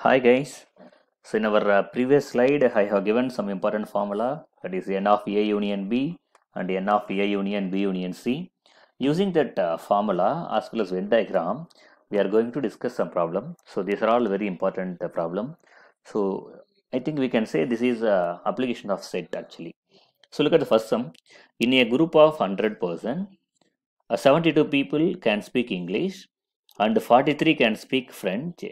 Hi guys, so in our uh, previous slide I have given some important formula that is N of A union B and N of A union B union C. Using that uh, formula as well as Venn diagram we are going to discuss some problem. So these are all very important uh, problem. So I think we can say this is a uh, application of set actually. So look at the first sum. In a group of 100 person, uh, 72 people can speak English and 43 can speak French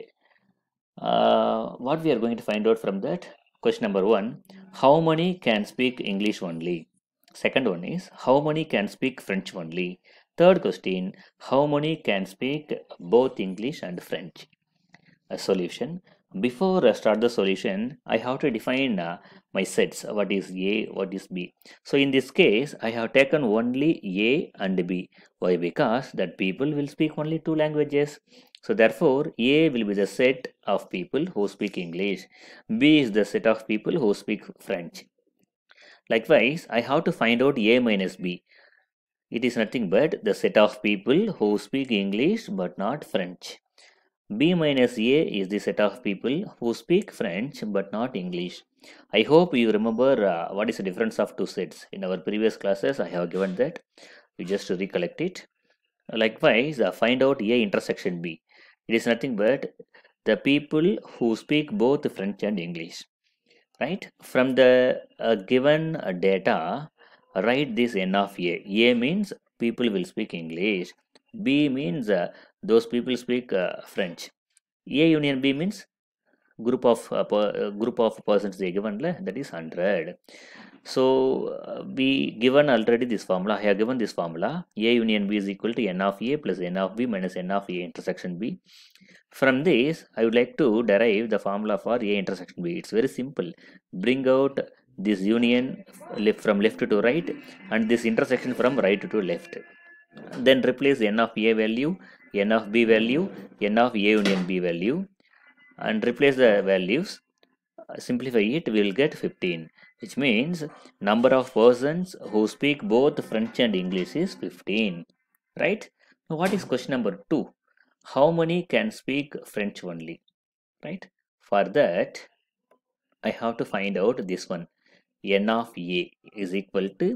uh, what we are going to find out from that question number one how many can speak english only second one is how many can speak french only third question how many can speak both english and french a solution before I start the solution I have to define uh, my sets what is A what is B so in this case I have taken only A and B why because that people will speak only two languages so therefore, A will be the set of people who speak English. B is the set of people who speak French. Likewise, I have to find out A minus B. It is nothing but the set of people who speak English but not French. B minus A is the set of people who speak French but not English. I hope you remember uh, what is the difference of two sets. In our previous classes, I have given that. You just recollect it. Likewise, uh, find out A intersection B. It is nothing but the people who speak both French and English. Right? From the uh, given data, write this N of A. A means people will speak English. B means uh, those people speak uh, French. A union B means group of uh, per, uh, group of persons they given le, that is 100 so uh, we given already this formula i have given this formula a union b is equal to n of a plus n of b minus n of a intersection b from this i would like to derive the formula for a intersection b it's very simple bring out this union left from left to right and this intersection from right to left then replace n of a value n of b value n of a union b value and replace the values uh, simplify it we will get 15 which means number of persons who speak both french and english is 15 right now what is question number 2 how many can speak french only right for that i have to find out this one n of a is equal to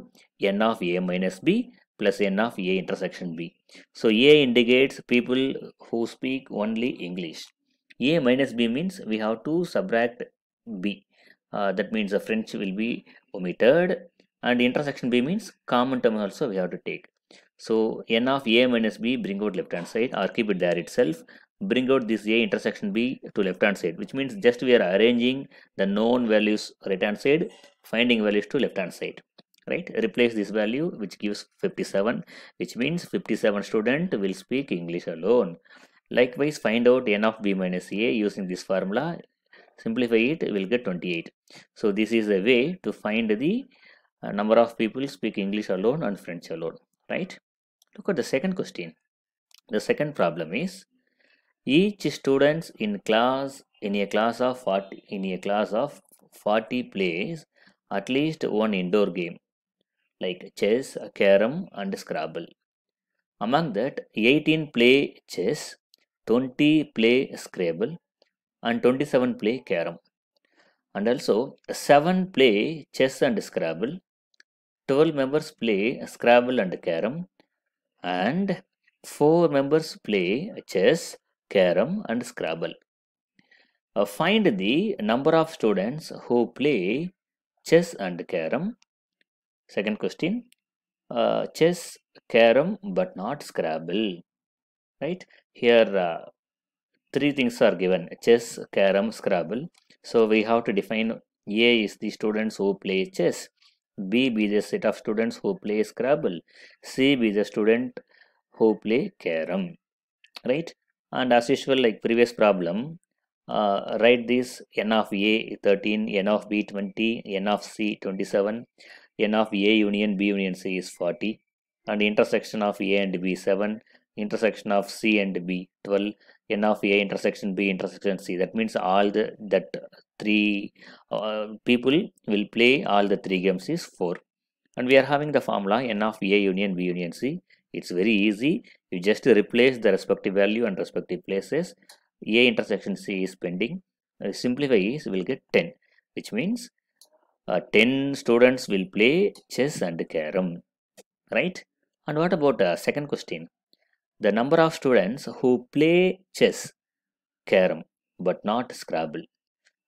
n of a minus b plus n of a intersection b so a indicates people who speak only english a minus b means we have to subtract b uh, that means the fringe will be omitted and intersection b means common term also we have to take so n of a minus b bring out left hand side or keep it there itself bring out this a intersection b to left hand side which means just we are arranging the known values right hand side finding values to left hand side right replace this value which gives 57 which means 57 student will speak english alone Likewise, find out n of b minus a using this formula. Simplify it, we'll get 28. So this is a way to find the uh, number of people speak English alone and French alone, right? Look at the second question. The second problem is each students in class in a class of 40 in a class of 40 plays at least one indoor game like chess, carom and scrabble. Among that 18 play chess 20 play Scrabble and 27 play Carom and also 7 play Chess and Scrabble 12 members play Scrabble and Carom and 4 members play Chess, Carom and Scrabble. Uh, find the number of students who play chess and carom. Second question, uh, chess, carom but not Scrabble, right? here uh, three things are given chess carom scrabble so we have to define a is the students who play chess b be the set of students who play scrabble c be the student who play carom right and as usual like previous problem uh, write this n of a 13 n of b 20 n of c 27 n of a union b union c is 40 and intersection of a and b 7 intersection of C and B 12 N of A intersection B intersection C that means all the that three uh, people will play all the three games is 4 and we are having the formula N of A union B union C it's very easy you just replace the respective value and respective places A intersection C is pending uh, simplify is will get 10 which means uh, 10 students will play chess and carom right and what about the uh, second question the number of students who play chess, carom, but not Scrabble.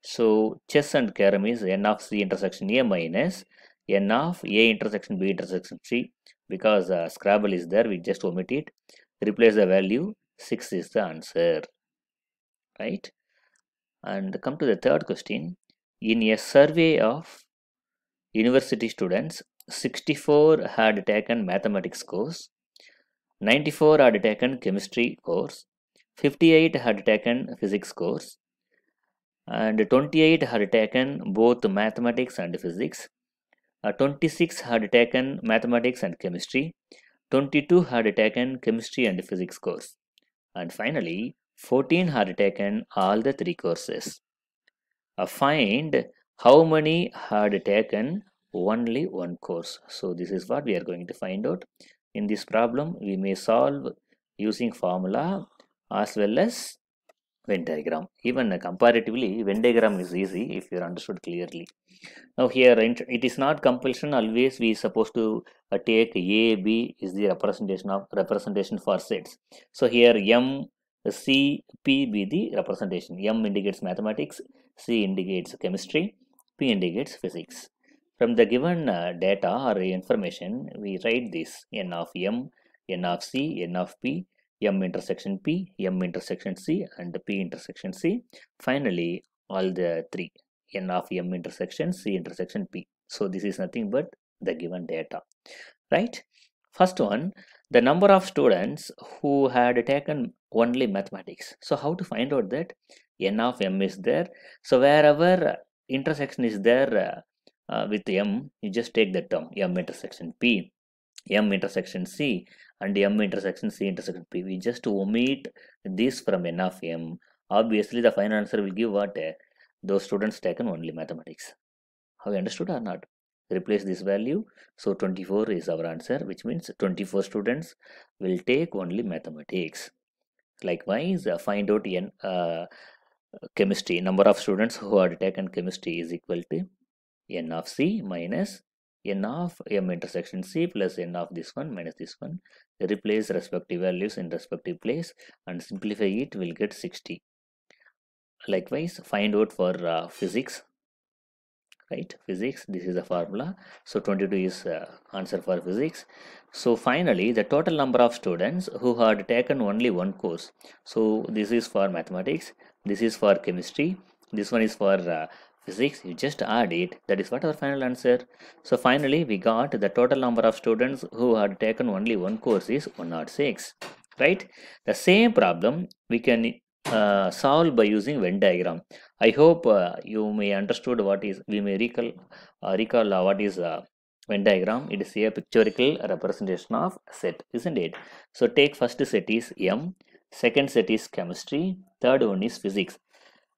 So chess and carom is n of c intersection a minus n of a intersection b intersection c because uh, Scrabble is there, we just omit it. Replace the value, 6 is the answer. Right? And come to the third question. In a survey of university students, 64 had taken mathematics course 94 had taken chemistry course, 58 had taken physics course, and 28 had taken both mathematics and physics, uh, 26 had taken mathematics and chemistry, 22 had taken chemistry and physics course, and finally 14 had taken all the three courses. Uh, find how many had taken only one course. So this is what we are going to find out. In this problem, we may solve using formula as well as Venn diagram. Even uh, comparatively, Venn diagram is easy if you understood clearly. Now here, it is not compulsion. Always we supposed to uh, take A, B is the representation of representation for sets. So here M, C, P be the representation. M indicates mathematics, C indicates chemistry, P indicates physics. From the given uh, data or information, we write this n of m, n of c, n of p, m intersection p, m intersection c and p intersection c. Finally, all the three n of m intersection c intersection p. So this is nothing but the given data, right? First one, the number of students who had taken only mathematics. So how to find out that n of m is there? So wherever intersection is there, uh, uh, with m you just take that term m intersection p m intersection c and m intersection c intersection p we just omit this from n of m obviously the final answer will give what uh, those students taken only mathematics have you understood or not replace this value so 24 is our answer which means 24 students will take only mathematics likewise uh, find out n uh, chemistry number of students who had taken chemistry is equal to n of c minus n of m intersection c plus n of this one minus this one replace respective values in respective place and simplify it will get 60 likewise find out for uh, physics right physics this is a formula so 22 is uh, answer for physics so finally the total number of students who had taken only one course so this is for mathematics this is for chemistry this one is for uh, 6 you just add it that is what our final answer so finally we got the total number of students who had taken only one course is 106 right the same problem we can uh, solve by using Venn diagram I hope uh, you may understood what is we may recall uh, recall uh, what is uh, Venn diagram it is a pictorial representation of set isn't it so take first set is M second set is chemistry third one is physics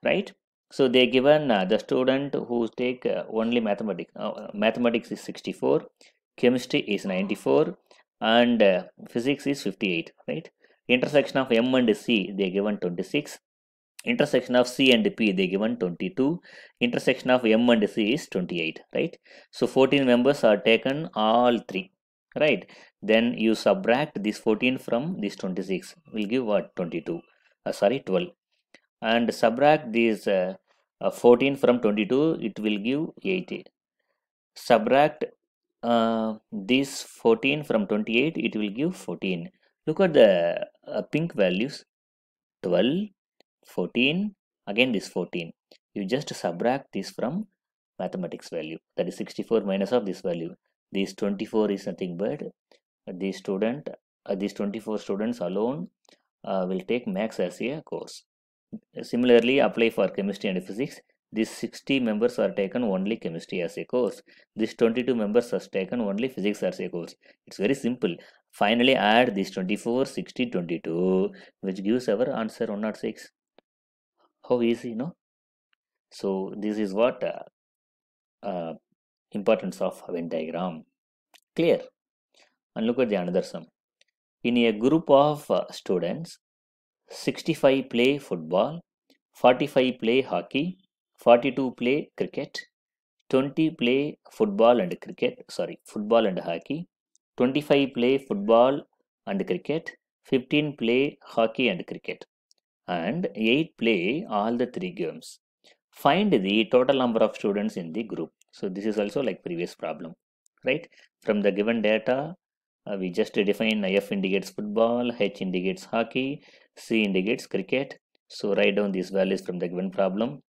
right so they given uh, the student who take uh, only mathematics uh, mathematics is 64 chemistry is 94 and uh, physics is 58 right intersection of m and c they given 26 intersection of c and p they given 22 intersection of m and c is 28 right so 14 members are taken all three right then you subtract this 14 from this 26 will give what 22 uh, sorry 12 and subtract these uh, uh, 14 from 22 it will give 80 subtract uh, this 14 from 28 it will give 14 look at the uh, pink values 12 14 again this 14 you just subtract this from mathematics value that is 64 minus of this value this 24 is nothing but the student uh, these 24 students alone uh, will take max as a course Similarly, apply for chemistry and physics. These 60 members are taken only chemistry as a course. These 22 members are taken only physics as a course. It's very simple. Finally, add these 24, 60, 22, which gives our answer 106. How easy, no? So, this is what uh, uh, importance of Venn diagram. Clear? And look at the another sum. In a group of uh, students, 65 play football, 45 play hockey, 42 play cricket, 20 play football and cricket, sorry, football and hockey, 25 play football and cricket, 15 play hockey and cricket, and 8 play all the three games. Find the total number of students in the group. So this is also like previous problem, right? From the given data, uh, we just define F indicates football, H indicates hockey, C indicates cricket. So write down these values from the given problem.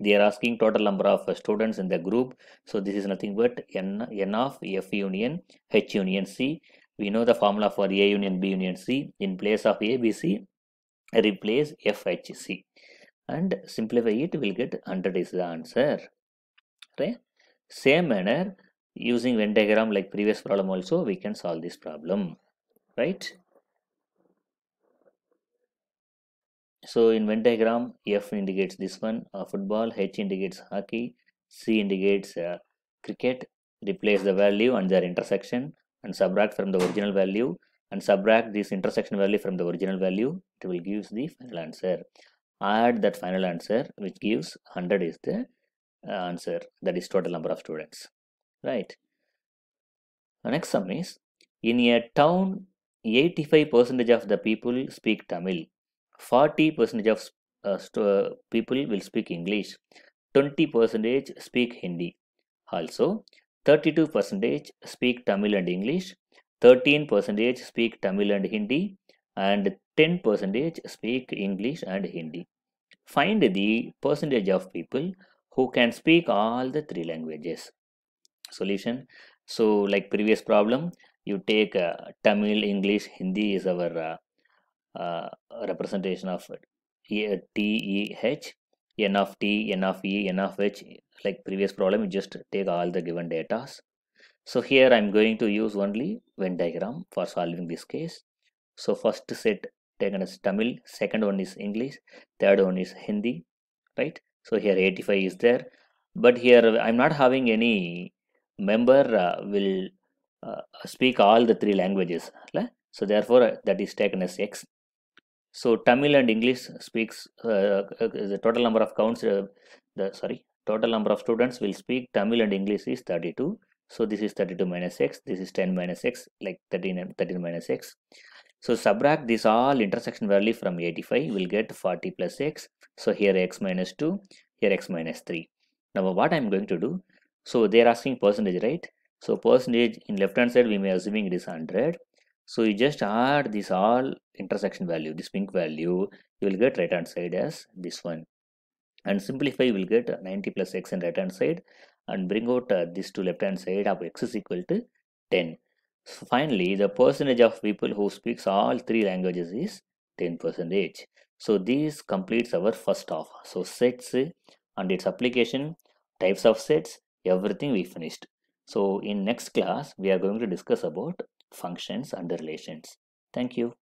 They are asking total number of uh, students in the group. So this is nothing but N, N of F union H union C. We know the formula for A union B union C. In place of A, B, C, replace F, H, C. And simplify it, we'll get 100 is the answer. Right? Same manner, using Venn diagram like previous problem also, we can solve this problem. Right? So in Venn diagram, F indicates this one, uh, football, H indicates hockey, C indicates uh, cricket, replace the value and their intersection and subtract from the original value and subtract this intersection value from the original value, it will give the final answer. Add that final answer which gives 100 is the uh, answer that is total number of students, right? The next sum is, in a town 85% of the people speak Tamil 40 percentage of uh, people will speak English, 20 percentage speak Hindi. Also, 32 percentage speak Tamil and English, 13 percentage speak Tamil and Hindi, and 10 percentage speak English and Hindi. Find the percentage of people who can speak all the three languages. Solution. So, like previous problem, you take uh, Tamil, English, Hindi is our uh, uh, representation of T E H N of T N of E N of H like previous problem you just take all the given data. So here I'm going to use only Venn diagram for solving this case. So first set taken as Tamil, second one is English, third one is Hindi, right? So here 85 is there, but here I'm not having any member uh, will uh, speak all the three languages. Right? So therefore that is taken as X. So Tamil and English speaks uh, uh the total number of counts. Uh, the sorry, total number of students will speak Tamil and English is 32. So this is 32 minus x. This is 10 minus x, like 13 and 13 minus x. So subtract this all intersection value from 85. We'll get 40 plus x. So here x minus 2, here x minus 3. Now what I'm going to do? So they're asking percentage, right? So percentage in left hand side we may assuming it is 100 so you just add this all intersection value this pink value you will get right hand side as this one and simplify you will get 90 plus x in right hand side and bring out uh, this to left hand side of x is equal to 10 so finally the percentage of people who speaks all three languages is 10 percentage so this completes our first half so sets and its application types of sets everything we finished so in next class we are going to discuss about functions and the relations. Thank you.